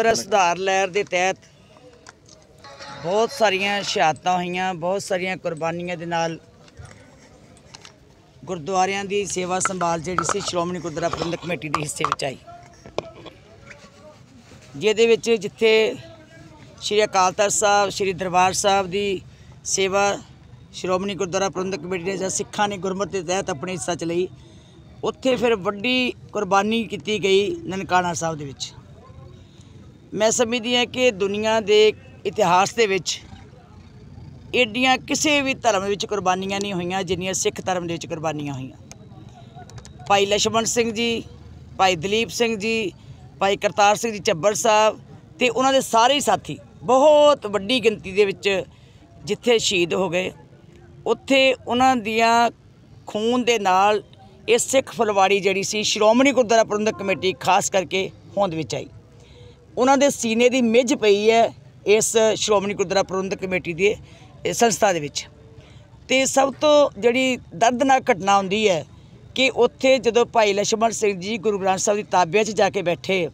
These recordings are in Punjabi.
ਗੁਰਦੁਆਰਾ ਸੁਧਾਰ ਲਹਿਰ ਦੇ ਤਹਿਤ ਬਹੁਤ ਸਾਰੀਆਂ ਸ਼ਹਾਦਤਾਂ ਹੋਈਆਂ ਬਹੁਤ ਸਾਰੀਆਂ ਕੁਰਬਾਨੀਆਂ ਦੇ ਨਾਲ ਗੁਰਦੁਆਰਿਆਂ ਦੀ ਸੇਵਾ ਸੰਭਾਲ ਜਿਹੜੀ ਸੀ ਸ਼੍ਰੋਮਣੀ ਗੁਰਦੁਆਰਾ ਪ੍ਰਬੰਧਕ ਕਮੇਟੀ ਦੇ ਹਿੱਸੇ ਵਿੱਚ ਆਈ ਜਿਹਦੇ ਵਿੱਚ ਜਿੱਥੇ ਸ਼੍ਰੀ ਅਕਾਲ ਤਖਤ ਸਾਹਿਬ ਸ਼੍ਰੀ ਦਰਬਾਰ ਸਾਹਿਬ ਦੀ ਸੇਵਾ ਸ਼੍ਰੋਮਣੀ ਗੁਰਦੁਆਰਾ ਪ੍ਰਬੰਧਕ ਕਮੇਟੀ ਨੇ ਜਾਂ ਸਿੱਖਾਂ ਨੇ ਗੁਰਮਤਿ ਦੇ ਤਹਿਤ ਆਪਣੀ ਹਿੱਸਾ ਚ ਲਈ ਉੱਥੇ ਫਿਰ ਵੱਡੀ ਕੁਰਬਾਨੀ ਕੀਤੀ ਗਈ ਨਨਕਾਣਾ ਸਾਹਿਬ ਦੇ ਵਿੱਚ ਮੈਂ ਸਮਝਦੀ ਹਾਂ ਕਿ ਦੁਨੀਆ ਦੇ ਇਤਿਹਾਸ ਦੇ ਵਿੱਚ ਏਡੀਆਂ ਕਿਸੇ ਵੀ ਧਰਮ ਵਿੱਚ ਕੁਰਬਾਨੀਆਂ ਨਹੀਂ ਹੋਈਆਂ ਜਿੰਨੀਆਂ ਸਿੱਖ ਧਰਮ ਦੇ ਵਿੱਚ ਕੁਰਬਾਨੀਆਂ ਹੋਈਆਂ ਭਾਈ ਲਸ਼ਮਣ ਸਿੰਘ ਜੀ ਭਾਈ ਦਲੀਪ ਸਿੰਘ ਜੀ ਭਾਈ ਕਰਤਾਰ ਸਿੰਘ ਜੀ ਚੱਬਰ ਸਾਹਿਬ ਤੇ ਉਹਨਾਂ ਦੇ ਸਾਰੇ ਸਾਥੀ ਬਹੁਤ ਵੱਡੀ ਗਿਣਤੀ ਦੇ ਵਿੱਚ ਜਿੱਥੇ ਸ਼ਹੀਦ ਹੋ ਗਏ ਉੱਥੇ ਉਹਨਾਂ ਦੀਆਂ ਖੂਨ ਦੇ ਨਾਲ ਇਹ ਸਿੱਖ ਫਲਵਾੜੀ ਜਿਹੜੀ ਸੀ ਸ਼੍ਰੋਮਣੀ ਗੁਰਦੁਆਰਾ ਪ੍ਰਬੰਧਕ ਕਮੇਟੀ ਖਾਸ ਕਰਕੇ ਹੋਂਦ ਵਿੱਚ ਆਈ ਉਹਨਾਂ ਦੇ ਸੀਨੇ ਦੀ ਮਿੱਝ ਪਈ ਹੈ ਇਸ ਸ਼੍ਰੋਮਣੀ ਗੁਰਦੁਆਰਾ ਪ੍ਰਬੰਧਕ ਕਮੇਟੀ ਦੀ ਸੰਸਥਾ ਦੇ ਵਿੱਚ ਤੇ ਸਭ ਤੋਂ ਜਿਹੜੀ ਦਰਦਨਾਕ ਘਟਨਾ ਹੁੰਦੀ ਹੈ ਕਿ ਉੱਥੇ ਜਦੋਂ ਭਾਈ ਲਛਮਣ ਸਿੰਘ ਜੀ ਗੁਰੂ ਗ੍ਰੰਥ ਸਾਹਿਬ ਦੀ ਤਾਬਿਆ 'ਚ ਜਾ ਕੇ ਬੈਠੇ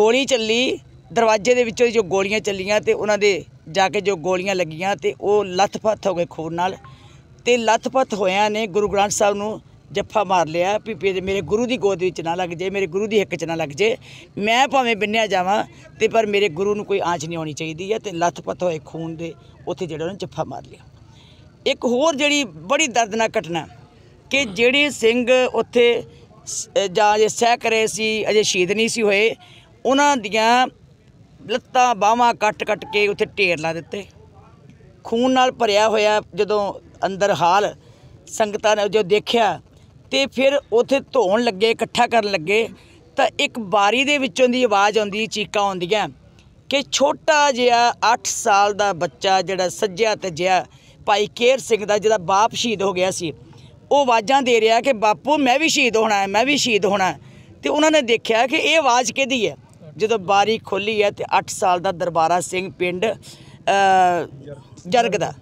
ਗੋਲੀ ਚੱਲੀ ਦਰਵਾਜ਼ੇ ਦੇ ਵਿੱਚੋਂ ਜੋ ਗੋਲੀਆਂ ਚੱਲੀਆਂ ਤੇ ਉਹਨਾਂ ਦੇ ਜਾ ਕੇ ਜੋ ਗੋਲੀਆਂ ਲੱਗੀਆਂ ਤੇ ਉਹ ਲੱਥਪੱਥ ਹੋ ਗਏ ਖੂਨ ਨਾਲ ਤੇ ਲੱਥਪੱਥ ਹੋਇਆਂ ਨੇ ਗੁਰੂ ਗ੍ਰੰਥ ਸਾਹਿਬ ਨੂੰ ਜੱਫਾ ਮਾਰ ਲਿਆ ਵੀ ਮੇਰੇ ਗੁਰੂ ਦੀ ਗੋਦ ਵਿੱਚ ਨਾ ਲੱਗ ਜੇ ਮੇਰੇ ਗੁਰੂ ਦੀ ਹਿੱਕ 'ਚ ਨਾ ਲੱਗ ਜੇ ਮੈਂ ਭਾਵੇਂ ਬਿੰਨਿਆ ਜਾਵਾਂ ਤੇ ਪਰ ਮੇਰੇ ਗੁਰੂ ਨੂੰ ਕੋਈ ਆਂਚ ਨਹੀਂ ਆਉਣੀ ਚਾਹੀਦੀ ਹੈ ਤੇ ਲੱਥਪੱਥ ਹੋਏ ਖੂਨ ਦੇ ਉੱਥੇ ਜਿਹੜਾ ਉਹਨੇ ਜੱਫਾ ਮਾਰ ਲਿਆ ਇੱਕ ਹੋਰ ਜਿਹੜੀ ਬੜੀ ਦਰਦਨਾਕ ਘਟਨਾ ਕਿ ਜਿਹੜੇ ਸਿੰਘ ਉੱਥੇ ਜਾਂ ਜੇ ਸਹਿ ਕਰੇ ਸੀ ਅਜੇ ਸ਼ਹੀਦ ਨਹੀਂ ਸੀ ਹੋਏ ਉਹਨਾਂ ਦੀਆਂ ਲੱਤਾਂ ਬਾਹਾਂ ਕੱਟ-ਕੱਟ ਕੇ ਉੱਥੇ ਢੇਰ ਲਾ ਦਿੱਤੇ ਖੂਨ ਨਾਲ ਭਰਿਆ ਹੋਇਆ ਜਦੋਂ ਅੰਦਰ ਹਾਲ ਸੰਗਤਾਂ ਨੇ ਜੋ ਦੇਖਿਆ ਤੇ ਫਿਰ ਉੱਥੇ ਧੋਣ ਲੱਗੇ ਇਕੱਠਾ ਕਰਨ ਲੱਗੇ ਤਾਂ ਇੱਕ ਬਾਰੀ ਦੇ ਵਿੱਚੋਂ ਦੀ ਆਵਾਜ਼ ਆਉਂਦੀ ਚੀਕਾਂ ਆਉਂਦੀਆਂ ਕਿ ਛੋਟਾ ਜਿਹਾ 8 ਸਾਲ ਦਾ ਬੱਚਾ ਜਿਹੜਾ ਸੱਜਿਆ ਤੇ ਜਿਆ ਭਾਈ ਕੇਰ ਸਿੰਘ ਦਾ ਜਿਹਦਾ ਬਾਪ ਸ਼ਹੀਦ ਹੋ ਗਿਆ ਸੀ ਉਹ ਆਵਾਜ਼ਾਂ ਦੇ ਰਿਹਾ ਕਿ ਬਾਪੂ ਮੈਂ ਵੀ ਸ਼ਹੀਦ ਹੋਣਾ ਹੈ ਮੈਂ ਵੀ ਸ਼ਹੀਦ ਹੋਣਾ ਤੇ ਉਹਨਾਂ ਨੇ ਦੇਖਿਆ ਕਿ ਇਹ ਆਵਾਜ਼ ਕਿਹਦੀ ਹੈ ਜਦੋਂ ਬਾਰੀ ਖੋਲੀ ਹੈ ਤੇ 8 ਸਾਲ ਦਾ ਦਰਬਾਰਾ ਸਿੰਘ ਪਿੰਡ ਜਰਗ ਦਾ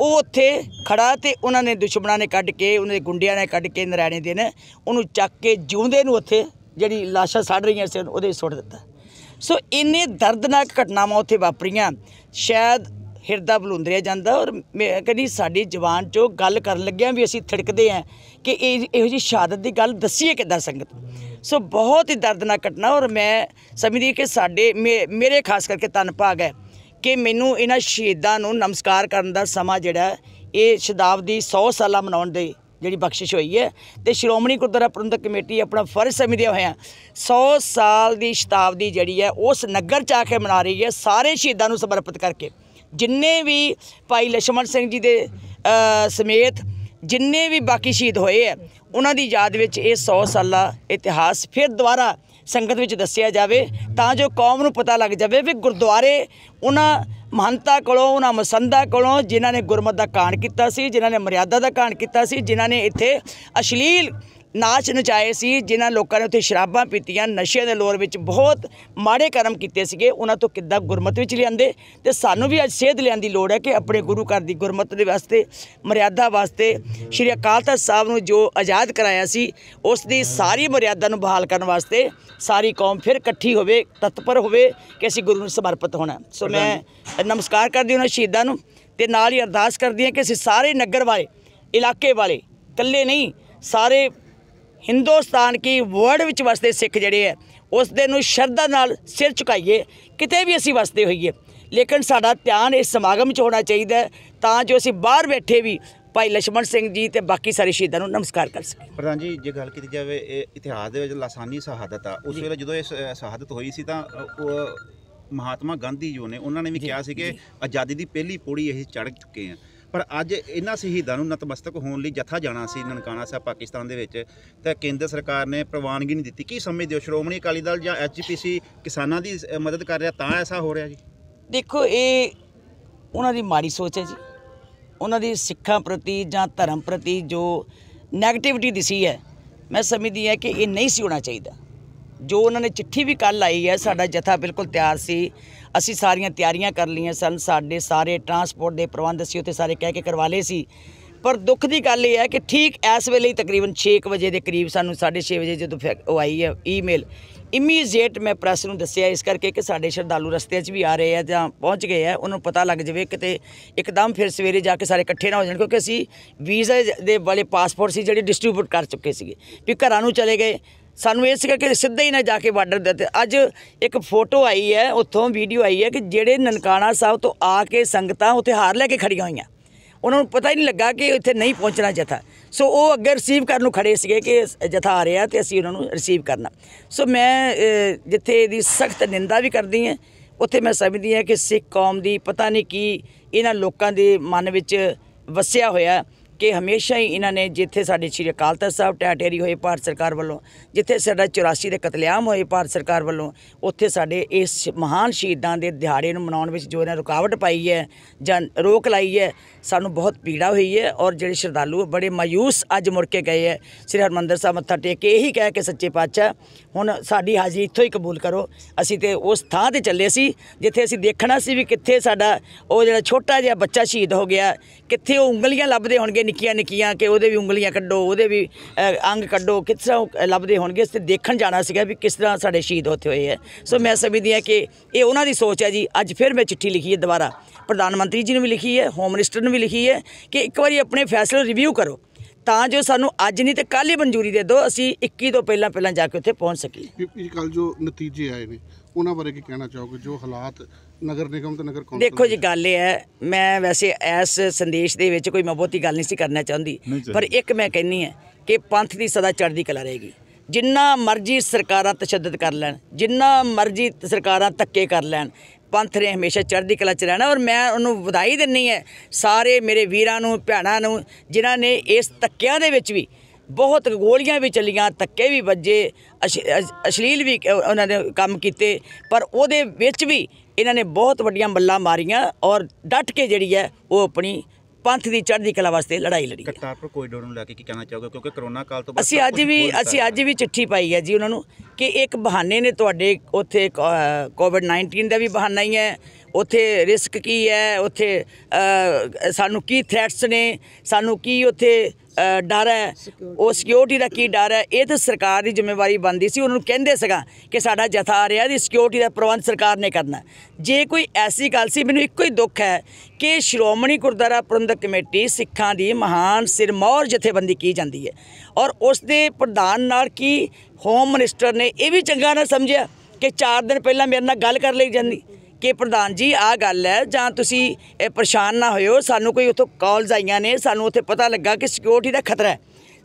ਉਹ ਉੱਥੇ ਖੜਾ ਤੇ ਉਹਨਾਂ ਨੇ ਦੁਸ਼ਮਣਾਂ ਨੇ ਕੱਢ ਕੇ ਉਹਨਾਂ ਦੇ ਗੁੰਡਿਆਂ ਨੇ ਕੱਢ ਕੇ ਨਰਾਇਣੇ ਦੇ ਨੇ ਉਹਨੂੰ ਚੱਕ ਕੇ ਜਿਉਂਦੇ ਨੂੰ ਉੱਥੇ ਜਿਹੜੀ ਲਾਸ਼ਾਂ ਸੜ ਰਹੀਆਂ ਸੀ ਉਹਦੇ ਸੁੱਟ ਦਿੱਤਾ ਸੋ ਇੰਨੇ ਦਰਦਨਾਕ ਘਟਨਾਵਾਂ ਉੱਥੇ ਵਾਪਰੀਆਂ ਸ਼ਾਇਦ ਹਿਰਦਾ ਬਲੁੰਦਰਿਆ ਜਾਂਦਾ ਔਰ ਕਦੀ ਸਾਡੀ ਜ਼ੁਬਾਨ 'ਚੋਂ ਗੱਲ ਕਰਨ ਲੱਗਿਆਂ ਵੀ ਅਸੀਂ ਥਿੜਕਦੇ ਆਂ ਕਿ ਇਹ ਇਹੋ ਜੀ ਸ਼ਹਾਦਤ ਦੀ ਗੱਲ ਦੱਸੀਏ ਕਿੱਦਾਂ ਸੰਗਤ ਸੋ ਬਹੁਤ ਹੀ ਦਰਦਨਾਕ ਘਟਨਾ ਔਰ ਮੈਂ ਸਮਝਦੀ ਕਿ ਸਾਡੇ ਮੇਰੇ ਖਾਸ ਕਰਕੇ ਤਨ ਭਾਗ ਹੈ ਕਿ ਮੈਨੂੰ ਇਹਨਾਂ ਸ਼ਹੀਦਾਂ ਨੂੰ ਨਮਸਕਾਰ ਕਰਨ ਦਾ ਸਮਾਂ ਜਿਹੜਾ ਇਹ ਦੀ 100 ਸਾਲਾ ਮਨਾਉਣ ਦੇ ਜਿਹੜੀ ਬਖਸ਼ਿਸ਼ ਹੋਈ ਹੈ ਤੇ ਸ਼੍ਰੋਮਣੀ ਗੁਰਦੁਆਰਾ ਪ੍ਰਬੰਧਕ ਕਮੇਟੀ ਆਪਣਾ ਫਰਜ਼ ਸਮਝਦੇ ਹੋਇਆ 100 ਸਾਲ ਦੀ ਸ਼ਤਾਬਦੀ ਜਿਹੜੀ ਹੈ ਉਸ ਨਗਰ ਚ ਆ ਕੇ ਮਨਾ ਰਹੀ ਹੈ ਸਾਰੇ ਸ਼ਹੀਦਾਂ ਨੂੰ ਸਮਰਪਿਤ ਕਰਕੇ ਜਿੰਨੇ ਵੀ ਭਾਈ ਲਛਮਣ ਸਿੰਘ ਜੀ ਦੇ ਸਮੇਤ ਜਿੰਨੇ ਵੀ ਬਾਕੀ ਸ਼ਹੀਦ ਹੋਏ ਆ ਉਹਨਾਂ ਦੀ ਯਾਦ ਵਿੱਚ ਇਹ 100 ਸਾਲਾ ਇਤਿਹਾਸ ਫਿਰ ਦੁਬਾਰਾ ਸੰਗਤ ਵਿੱਚ ਦੱਸਿਆ ਜਾਵੇ ਤਾਂ ਜੋ ਕੌਮ ਨੂੰ ਪਤਾ ਲੱਗ ਜਾਵੇ ਵੀ ਗੁਰਦੁਆਰੇ ਉਹਨਾਂ ਮਹੰਤਾ ਕੋਲੋਂ ਉਹਨਾਂ ਮਸੰਦਾ ਕੋਲੋਂ ਜਿਨ੍ਹਾਂ ਨੇ ਗੁਰਮਤ ਦਾ ਕਾਣ ਕੀਤਾ ਸੀ ਜਿਨ੍ਹਾਂ ਨੇ ਮਰਿਆਦਾ ਦਾ ਕਾਣ ਕੀਤਾ ਸੀ ਜਿਨ੍ਹਾਂ ਨੇ ਇੱਥੇ ਅਸ਼ਲੀਲ ਨਾਚ ਨਚਾਏ ਸੀ ਜਿਨ੍ਹਾਂ ਲੋਕਾਂ ਨੇ ਉੱਥੇ ਸ਼ਰਾਬਾਂ ਪੀਤੀਆਂ ਨਸ਼ੇ ਦੇ ਲੋਰ ਵਿੱਚ ਬਹੁਤ ਮਾੜੇ ਕਰਮ ਕੀਤੇ ਸੀਗੇ ਉਹਨਾਂ ਤੋਂ ਕਿੱਦਾਂ ਗੁਰਮਤ ਵਿੱਚ ਲਿਆਂਦੇ ਤੇ ਸਾਨੂੰ ਵੀ ਅੱਜ ਸੇਧ ਲਿਆਂਦੀ ਲੋੜ ਹੈ ਕਿ ਆਪਣੇ ਗੁਰੂ ਘਰ ਦੀ ਗੁਰਮਤ ਦੇ ਵਾਸਤੇ ਮਰਿਆਦਾ ਵਾਸਤੇ ਸ਼੍ਰੀ ਅਕਾਲ ਤਖਤ ਸਾਹਿਬ ਨੂੰ ਜੋ ਆਜ਼ਾਦ ਕਰਾਇਆ ਸੀ ਉਸ ਦੀ ਸਾਰੀ ਮਰਿਆਦਾ ਨੂੰ ਬਹਾਲ ਕਰਨ ਵਾਸਤੇ ਸਾਰੀ ਕੌਮ ਫਿਰ ਇਕੱਠੀ ਹੋਵੇ ਤਤਪਰ ਹੋਵੇ ਕਿ ਅਸੀਂ ਗੁਰੂ ਨੂੰ ਸਮਰਪਿਤ ਹੋਣਾ ਸੋ ਮੈਂ ਨਮਸਕਾਰ ਕਰਦੀ ਹਾਂ ਸ਼ਹੀਦਾਂ ਨੂੰ ਤੇ ਨਾਲ ਹੀ ਅਰਦਾਸ ਕਰਦੀ ਹਾਂ ਕਿ ਅਸੀਂ ਸਾਰੇ ਨਗਰ ਵਾਲੇ ਇਲਾਕੇ ਵਾਲੇ ਇਕੱਲੇ ਨਹੀਂ ਸਾਰੇ ਹਿੰਦੁਸਤਾਨ ਕੀ ਵਰਲਡ ਵਿੱਚ ਵਸਦੇ ਸਿੱਖ ਜਿਹੜੇ ਆ ਉਸ ਦੇ ਨੂੰ ਸ਼ਰਧਾ ਨਾਲ ਸਿਰ ਝੁਕਾਈਏ ਕਿਤੇ ਵੀ ਅਸੀਂ ਵਸਦੇ ਹੋਈਏ ਲੇਕਿਨ ਸਾਡਾ ਧਿਆਨ ਇਸ ਸਮਾਗਮ 'ਚ ਹੋਣਾ ਚਾਹੀਦਾ ਤਾਂ ਜੋ ਅਸੀਂ ਬਾਹਰ ਬੈਠੇ ਵੀ ਭਾਈ ਲక్ష్మణ ਸਿੰਘ ਜੀ ਤੇ ਬਾਕੀ ਸਾਰੇ ਸ਼ਹੀਦਾਂ ਨੂੰ ਨਮਸਕਾਰ ਕਰ ਸਕੀਏ ਪ੍ਰਧਾਨ ਜੀ ਜੇ ਗੱਲ ਕੀਤੀ ਜਾਵੇ ਇਹ ਇਤਿਹਾਸ ਦੇ ਵਿੱਚ ਲਾਸਾਨੀ ਸ਼ਹਾਦਤ ਆ ਉਸ ਵੇਲੇ ਜਦੋਂ ਇਹ ਸ਼ਹਾਦਤ ਹੋਈ ਸੀ ਤਾਂ ਉਹ ਮਹਾਤਮਾ ਗਾਂਧੀ ਜੀ ਨੇ ਉਹਨਾਂ ਨੇ ਵੀ ਕਿਹਾ ਸੀ ਕਿ ਆਜ਼ਾਦੀ ਦੀ ਪਹਿਲੀ ਪੌੜੀ ਅਸੀਂ ਚੜ੍ਹ ਚੁੱਕੇ ਆ ਪਰ ਅੱਜ ਇਹਨਾਂ ਸ਼ਹੀਦਾਂ ਨੂੰ ਨਤਮਸਤਕ ਹੋਣ ਲਈ ਜਥਾ ਜਾਣਾ ਸੀ ਨਨਕਾਣਾ ਸਾਹਿਬ ਪਾਕਿਸਤਾਨ ਦੇ ਵਿੱਚ ਤਾਂ ਕੇਂਦਰ ਸਰਕਾਰ ਨੇ ਪ੍ਰਵਾਨਗੀ ਨਹੀਂ ਦਿੱਤੀ ਕੀ ਸਮਝਦੇ ਹੋ ਸ਼੍ਰੋਮਣੀ ਅਕਾਲੀ ਦਲ ਜਾਂ ਐਚਪੀਸੀ ਕਿਸਾਨਾਂ ਦੀ ਮਦਦ ਕਰ ਰਿਹਾ ਤਾਂ ਐਸਾ ਹੋ ਰਿਹਾ ਜੀ ਦੇਖੋ ਇਹ ਉਹਨਾਂ ਦੀ ਮਾੜੀ ਸੋਚ ਹੈ ਜੀ ਉਹਨਾਂ ਦੀ ਸਿੱਖਾਂ ਪ੍ਰਤੀ ਜਾਂ ਧਰਮ ਪ੍ਰਤੀ ਜੋ ਨੈਗੇਟਿਵਿਟੀ ਦਿਸੀ ਹੈ ਮੈਂ ਸਮਝਦੀ ਹਾਂ ਕਿ ਇਹ ਨਹੀਂ ਸੀ ਹੋਣਾ ਚਾਹੀਦਾ ਜੋ ਉਹਨਾਂ ਨੇ ਚਿੱਠੀ ਵੀ ਕੱਲ ਆਈ ਹੈ ਸਾਡਾ ਜਥਾ ਬਿਲਕੁਲ ਤਿਆਰ ਸੀ ਅਸੀਂ ਸਾਰੀਆਂ ਤਿਆਰੀਆਂ ਕਰ ਲਈਆਂ ਸਨ ਸਾਡੇ ਸਾਰੇ ਟਰਾਂਸਪੋਰਟ ਦੇ ਪ੍ਰਬੰਧ ਸੀ ਉੱਥੇ ਸਾਰੇ ਕਹਿ ਕੇ ਕਰਵਾ ਲਏ ਸੀ ਪਰ ਦੁੱਖ ਦੀ ਗੱਲ ਇਹ ਹੈ ਕਿ ਠੀਕ ਇਸ ਵੇਲੇ ਹੀ ਤਕਰੀਬਨ 6 ਵਜੇ ਦੇ ਕਰੀਬ ਸਾਨੂੰ 6:30 ਵਜੇ ਜਦੋਂ ਉਹ ਆਈ ਹੈ ਈਮੇਲ ਇਮੀਡੀਏਟ ਮੈਂ ਪ੍ਰੈਸ ਨੂੰ ਦੱਸਿਆ ਇਸ ਕਰਕੇ ਕਿ ਸਾਡੇ ਸ਼ਰਧਾਲੂ ਰਸਤੇ 'ਚ ਵੀ ਆ ਰਹੇ ਆ ਜਾਂ ਪਹੁੰਚ ਗਏ ਆ ਉਹਨਾਂ ਨੂੰ ਪਤਾ ਲੱਗ ਜਾਵੇ ਕਿਤੇ ਇੱਕਦਮ ਫਿਰ ਸਵੇਰੇ ਜਾ ਕੇ ਸਾਰੇ ਇਕੱਠੇ ਨਾ ਹੋ ਜਾਣ ਕਿਉਂਕਿ ਅਸੀਂ ਵੀਜ਼ਾ ਦੇ ਵਾਲੇ ਪਾਸਪੋਰਟ ਸੀ ਜਿਹੜੇ ਡਿਸਟ੍ਰੀਬਿਊਟ ਕਰ ਚੁੱਕੇ ਸੀਗੇ ਵੀ ਘਰਾਂ ਨੂੰ ਚਲੇ ਗਏ ਸਾਨੂੰ ਇਹ ਸੀਗਾ ਕਿ ਸਿੱਧਾ ਹੀ ਨਾ ਜਾ ਕੇ ਬਾਰਡਰ ਦੇ ਤੇ ਅੱਜ ਇੱਕ ਫੋਟੋ ਆਈ ਹੈ ਉੱਥੋਂ ਵੀਡੀਓ ਆਈ ਹੈ ਕਿ ਜਿਹੜੇ ਨਨਕਾਣਾ ਸਾਹਿਬ ਤੋਂ ਆ ਕੇ ਸੰਗਤਾਂ ਉੱਥੇ ਹਾਰ ਲੈ ਕੇ ਖੜੀਆਂ ਹੋਈਆਂ ਉਹਨਾਂ ਨੂੰ ਪਤਾ ਹੀ ਨਹੀਂ ਲੱਗਾ ਕਿ ਇੱਥੇ ਨਹੀਂ ਪਹੁੰਚਣਾ ਜਥਾ ਸੋ ਉਹ ਅੱਗੇ ਰਿਸੀਵ ਕਰਨ ਨੂੰ ਖੜੇ ਸੀਗੇ ਕਿ ਜਥਾ ਆ ਰਿਹਾ ਤੇ ਅਸੀਂ ਉਹਨਾਂ ਨੂੰ ਰਿਸੀਵ ਕਰਨਾ ਸੋ ਮੈਂ ਜਿੱਥੇ ਇਹਦੀ ਸਖਤ ਨਿੰਦਾ ਵੀ ਕਰਦੀ ਹਾਂ ਉੱਥੇ ਮੈਂ ਸਮਝਦੀ ਹਾਂ ਕਿ ਸਿੱਖ ਕੌਮ ਦੀ ਪਤਾ ਨਹੀਂ ਕੀ ਇਹਨਾਂ ਲੋਕਾਂ ਦੇ ਮਨ ਵਿੱਚ ਵਸਿਆ ਹੋਇਆ ਕਿ ਹਮੇਸ਼ਾ ਹੀ ਇਹਨਾਂ ਨੇ ਜਿੱਥੇ ਸਾਡੇ ਸ਼੍ਰੀ ਅਕਾਲ ਤਖਤ ਸਾਹਿਬ ਟੈਟੇਰੀ ਹੋਏ ਭਾਰਤ ਸਰਕਾਰ ਵੱਲੋਂ ਜਿੱਥੇ ਸਾਡਾ 84 ਦੇ ਕਤਲੇਆਮ ਹੋਏ ਭਾਰਤ ਸਰਕਾਰ ਵੱਲੋਂ ਉੱਥੇ ਸਾਡੇ ਇਸ ਮਹਾਨ ਸ਼ਹੀਦਾਂ ਦੇ ਦਿਹਾੜੇ ਨੂੰ ਮਨਾਉਣ ਵਿੱਚ ਜੋ ਇਹਨਾਂ ਰੁਕਾਵਟ ਪਾਈ ਹੈ ਜਾਂ ਰੋਕ ਲਾਈ ਹੈ ਸਾਨੂੰ ਬਹੁਤ ਪੀੜਾ ਹੋਈ ਹੈ ਔਰ ਜਿਹੜੇ ਸ਼ਰਧਾਲੂ ਬੜੇ ਮਾਇੂਸ ਅੱਜ ਮੁੜ ਕੇ ਗਏ ਹੈ ਸ੍ਰੀ ਹਰਮੰਦਰ ਸਾਹਿਬ ਮੱਥਾ ਟੇਕ ਕੇ ਇਹੀ ਕਹਿ ਕੇ ਸੱਚੇ ਪਾਤਸ਼ਾਹ ਹੁਣ ਸਾਡੀ ਹਾਜ਼ਰੀ ਇੱਥੋਂ ਹੀ ਕਬੂਲ ਕਰੋ ਅਸੀਂ ਤੇ ਉਸ ਥਾਂ ਤੇ ਚੱਲੇ ਸੀ ਜਿੱਥੇ ਅਸੀਂ ਦੇਖਣਾ ਸੀ ਵੀ ਕਿੱਥੇ ਸਾਡਾ ਉਹ ਜਿਹੜਾ ਛੋਟਾ ਜਿਹਾ ਬੱਚਾ ਸ਼ਹੀਦ ਹੋ ਗਿਆ ਕਿੱਥੇ ਉਹ ਉਂਗਲੀਆਂ ਲੱਭਦੇ ਹੋਣਗੇ ਨਿੱਕੀਆਂ ਨਿੱਕੀਆਂ ਕਿ ਉਹਦੇ ਵੀ ਉਂਗਲੀਆਂ ਕੱਢੋ ਉਹਦੇ ਵੀ ਅੰਗ ਕੱਢੋ ਕਿੱਥੇ ਲੱਭਦੇ ਹੋਣਗੇ ਤੇ ਦੇਖਣ ਜਾਣਾ ਸੀਗਾ ਵੀ ਕਿਸ ਤਰ੍ਹਾਂ ਸਾਡੇ ਸ਼ਹੀਦ ਹੋਤੇ ਹੋਏ ਹੈ ਸੋ ਮੈਂ ਸਮਝਦੀ ਹਾਂ ਕਿ ਇਹ ਉਹਨਾਂ ਦੀ ਸੋਚ ਹੈ ਜੀ ਅੱਜ ਫਿਰ ਮੈਂ ਚਿੱਠੀ ਲਿਖੀ ਹੈ ਦੁਬਾਰਾ ਪ੍ਰਧਾਨ ਮੰਤਰੀ ਜੀ ਨੂੰ ਵੀ ਲਿਖੀ ਹੈ ਹੋਮ ਮਿਨਿਸਟਰ ਨੂੰ ਵੀ ਲਿਖੀ ਹੈ ਕਿ ਇੱਕ ਵਾਰੀ ਆਪਣੇ ਫੈਸਲੇ ਰਿਵਿਊ ਕਰੋ ਤਾਂ ਜੋ ਸਾਨੂੰ ਅੱਜ ਨਹੀਂ ਤੇ ਕੱਲ ਹੀ ਮਨਜ਼ੂਰੀ ਦੇ ਦਿਓ ਅਸੀਂ 21 ਤੋਂ ਪਹਿਲਾਂ ਪਹਿਲਾਂ ਜਾ ਕੇ ਉੱਥੇ ਪਹੁੰਚ ਸਕੀਏ ਕੱਲ ਜੋ ਨਤੀਜੇ ਆਏ ਨੇ ਉਹਨਾਂ ਬਾਰੇ ਕੀ ਕਹਿਣਾ ਚਾਹੋਗੇ ਜੋ ਹਾਲਾਤ ਨਗਰ ਨਿਗਮ ਤੇ ਨਗਰ ਕੌਂਸਲ ਦੇਖੋ ਜੀ ਗੱਲ ਇਹ ਹੈ ਮੈਂ ਵੈਸੇ ਇਸ ਸੰਦੇਸ਼ ਦੇ ਵਿੱਚ ਕੋਈ ਮੈਂ ਬਹੁਤੀ ਗੱਲ ਨਹੀਂ ਸੀ ਕਰਨਾ ਚਾਹੁੰਦੀ ਪਰ ਇੱਕ ਮੈਂ ਕਹਿੰਨੀ ਹੈ ਕਿ ਪੰਥ ਦੀ ਸਦਾ ਚੜ੍ਹਦੀ ਕਲਾ ਰਹੇਗੀ ਜਿੰਨਾ ਮਰਜ਼ੀ ਸਰਕਾਰਾਂ ਤਸ਼ੱਦਦ ਕਰ ਲੈਣ ਜਿੰਨਾ ਮਰਜ਼ੀ ਸਰਕਾਰਾਂ ਤੱਕੇ ਕਰ ਲੈਣ ਪੰਥ ਨੇ ਹਮੇਸ਼ਾ ਚੜ੍ਹਦੀ ਕਲਾ 'ਚ ਰਹਿਣਾ ਔਰ ਮੈਂ ਉਹਨੂੰ ਵਧਾਈ ਦਿੰਨੀ ਹੈ ਸਾਰੇ ਮੇਰੇ ਵੀਰਾਂ ਨੂੰ ਭੈਣਾਂ ਨੂੰ ਜਿਨ੍ਹਾਂ ਨੇ ਇਸ ਤੱਕਿਆਂ ਦੇ ਵਿੱਚ ਵੀ ਬਹੁਤ ਗੋਲੀਆਂ ਵੀ ਚੱਲੀਆਂ ਤੱਕੇ ਵੀ ਵੱਜੇ ਅਸ਼ਲੀਲ ਵੀ ਉਹਨਾਂ ਨੇ ਕੰਮ ਕੀਤੇ ਪਰ ਉਹਦੇ ਵਿੱਚ ਵੀ ਇਹਨਾਂ ਨੇ ਬਹੁਤ ਵੱਡੀਆਂ ਮੱਲਾਂ ਮਾਰੀਆਂ ਔਰ ਡਟ ਕੇ ਜਿਹੜੀ ਹੈ ਉਹ ਆਪਣੀ ਪੰਥ ਦੀ ਚੜ੍ਹਦੀ ਕਲਾ ਵਾਸਤੇ ਲੜਾਈ ਲੜੀ ਹੈ। ਕਰਤਾਰਪੁਰ ਕੋਰੀਡੋਰ ਨੂੰ ਲੈ ਕੇ ਕੀ ਕਹਿਣਾ ਚਾਹੋਗੇ ਕਿਉਂਕਿ ਕਰੋਨਾ ਕਾਲ ਤੋਂ ਬਾਅਦ ਅਸੀਂ ਅੱਜ ਵੀ ਅਸੀਂ ਅੱਜ ਵੀ ਚਿੱਠੀ ਪਾਈ ਹੈ ਜੀ ਉਹਨਾਂ ਨੂੰ ਕਿ ਇੱਕ ਬਹਾਨੇ ਨੇ ਤੁਹਾਡੇ ਉੱਥੇ ਕੋਵਿਡ 19 ਦਾ ਵੀ ਬਹਾਨਾ ਹੀ ਹੈ ਉੱਥੇ ਰਿਸਕ ਕੀ ਹੈ ਉੱਥੇ ਸਾਨੂੰ ਕੀ ਥ੍ਰੈਟਸ ਨੇ ਸਾਨੂੰ ਕੀ ਉੱਥੇ ਡਰ ਹੈ ਉਹ ਸਿਕਿਉਰਿਟੀ ਦਾ ਕੀ ਡਰ ਹੈ ਇਹ ਤਾਂ ਸਰਕਾਰ ਦੀ ਜ਼ਿੰਮੇਵਾਰੀ ਬਣਦੀ ਸੀ ਉਹਨਾਂ ਨੂੰ ਕਹਿੰਦੇ ਸੀਗਾ ਕਿ ਸਾਡਾ ਜਥਾ ਆ ਰਿਹਾ ਦੀ ਸਿਕਿਉਰਿਟੀ ਦਾ ਪ੍ਰਬੰਧ ਸਰਕਾਰ ਨੇ ਕਰਨਾ ਜੇ ਕੋਈ ਐਸੀ ਗੱਲ ਸੀ ਮੈਨੂੰ ਇੱਕੋ ਹੀ ਦੁੱਖ ਹੈ ਕਿ ਸ਼੍ਰੋਮਣੀ ਗੁਰਦੁਆਰਾ ਪ੍ਰਬੰਧਕ ਕਮੇਟੀ ਸਿੱਖਾਂ ਦੀ ਮਹਾਨ ਸਿਰਮੌਰ ਜਥੇਬੰਦੀ ਕੀ ਜਾਂਦੀ ਹੈ ਔਰ ਉਸ ਦੇ ਪ੍ਰਧਾਨ ਨਾਲ ਕੀ ਹੋਮ ਮਿਨਿਸਟਰ ਨੇ ਇਹ ਵੀ ਚੰਗਾ ਨਾ ਸਮਝਿਆ ਕਿ 4 ਦਿਨ ਪਹਿਲਾਂ ਮੇਰੇ ਨਾਲ ਗੱਲ ਕਰ ਲਈ ਜਾਂਦੀ ਕਿ ਪ੍ਰਧਾਨ ਜੀ ਆਹ ਗੱਲ ਹੈ ਜਾਂ ਤੁਸੀਂ ਇਹ ਪਰੇਸ਼ਾਨ ਨਾ ਹੋਇਓ ਸਾਨੂੰ ਕੋਈ ਉਥੋਂ ਕਾਲਸ ਆਈਆਂ ਨੇ ਸਾਨੂੰ ਉੱਥੇ ਪਤਾ ਲੱਗਾ ਕਿ ਸਿਕਿਉਰਿਟੀ ਦਾ ਖਤਰਾ ਹੈ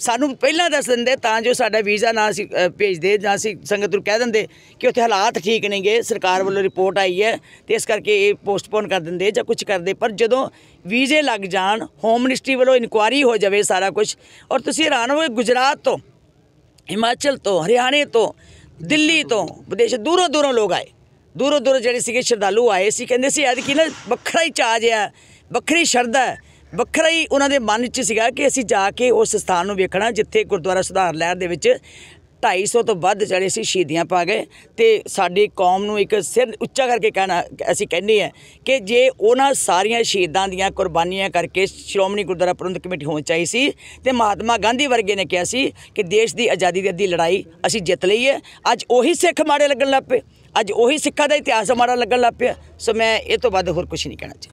ਸਾਨੂੰ ਪਹਿਲਾਂ ਦੱਸ ਦਿੰਦੇ ਤਾਂ ਜੋ ਸਾਡਾ ਵੀਜ਼ਾ ਨਾ ਅਸੀਂ ਭੇਜਦੇ ਜਾਂ ਅਸੀਂ ਸੰਗਤ ਨੂੰ ਕਹਿ ਦਿੰਦੇ ਕਿ ਉੱਥੇ ਹਾਲਾਤ ਠੀਕ ਨਹੀਂਗੇ ਸਰਕਾਰ ਵੱਲੋਂ ਰਿਪੋਰਟ ਆਈ ਹੈ ਤੇ ਇਸ ਕਰਕੇ ਇਹ ਪੋਸਟਪੋਨ ਕਰ ਦਿੰਦੇ ਜਾਂ ਕੁਝ ਕਰਦੇ ਪਰ ਜਦੋਂ ਵੀਜ਼ੇ ਲੱਗ ਜਾਣ ਹੋਮ ਮਿਨਿਸਟਰੀ ਵੱਲੋਂ ਇਨਕੁਆਰੀ ਹੋ ਜਾਵੇ ਸਾਰਾ ਕੁਝ ਔਰ ਤੁਸੀਂ ਹੈਰਾਨ ਹੋਏ ਗੁਜਰਾਤ ਤੋਂ ਹਿਮਾਚਲ ਤੋਂ ਹਰਿਆਣੇ ਤੋਂ ਦਿੱਲੀ ਤੋਂ ਵਿਦੇਸ਼ ਦੂਰੋਂ ਦੂਰੋਂ ਲੋਕ ਆਏ ਦੂਰੋਂ ਦੂਰੋਂ ਜਿਹੜੇ ਸੀਗੇ ਸ਼ਰਧਾਲੂ ਆਏ ਸੀ ਕਹਿੰਦੇ ਸੀ ਐਦ ਕੀ ਨਾ ਵੱਖਰਾ ਹੀ ਚਾਜ ਆ ਵੱਖਰੀ ਸ਼ਰਧਾ ਵੱਖਰਾ ਹੀ ਉਹਨਾਂ ਦੇ ਮਨ ਵਿੱਚ ਸੀਗਾ ਕਿ ਅਸੀਂ ਜਾ ਕੇ ਉਸ ਸਥਾਨ ਨੂੰ ਵੇਖਣਾ ਜਿੱਥੇ ਗੁਰਦੁਆਰਾ ਸੁਧਾਰ ਲਹਿਰ ਦੇ ਵਿੱਚ 250 ਤੋਂ ਵੱਧ ਜਿਹੜੇ ਸੀ ਸ਼ਹੀਦੀਆਂ ਪਾ ਗਏ ਤੇ ਸਾਡੀ ਕੌਮ ਨੂੰ ਇੱਕ ਸਿਰ ਉੱਚਾ ਕਰਕੇ ਕਹਿਣਾ ਅਸੀਂ ਕਹਿੰਦੇ ਆ ਕਿ ਜੇ ਉਹਨਾਂ ਸਾਰੀਆਂ ਸ਼ਹੀਦਾਂ ਦੀਆਂ ਕੁਰਬਾਨੀਆਂ ਕਰਕੇ ਸ਼੍ਰੋਮਣੀ ਗੁਰਦੁਆਰਾ ਪ੍ਰਬੰਧਕ ਕਮੇਟੀ ਹੋਣੀ ਚਾਹੀ ਸੀ ਤੇ ਮਹਾਤਮਾ ਗਾਂਧੀ ਵਰਗੇ ਨੇ ਕਿਹਾ ਸੀ ਕਿ ਦੇਸ਼ ਦੀ ਆਜ਼ਾਦੀ ਦੀ ਅੱਧੀ ਲੜਾਈ ਅਸੀਂ ਜਿੱਤ ਲਈ ਹੈ ਅੱਜ ਉਹੀ ਸਿੱਖ ਮਾਰੇ ਲੱਗਣ ਲੱਪੇ ਅੱਜ ਉਹੀ ਸਿੱਖਾਂ ਦਾ ਇਤਿਹਾਸ ਮਾੜਾ ਲੱਗਣ ਲੱਗ ਪਿਆ ਸੋ ਮੈਂ ਇਹ ਤੋਂ ਵੱਧ ਹੋਰ ਕੁਝ ਨਹੀਂ ਕਹਿਣਾ ਚਾਹੁੰਦਾ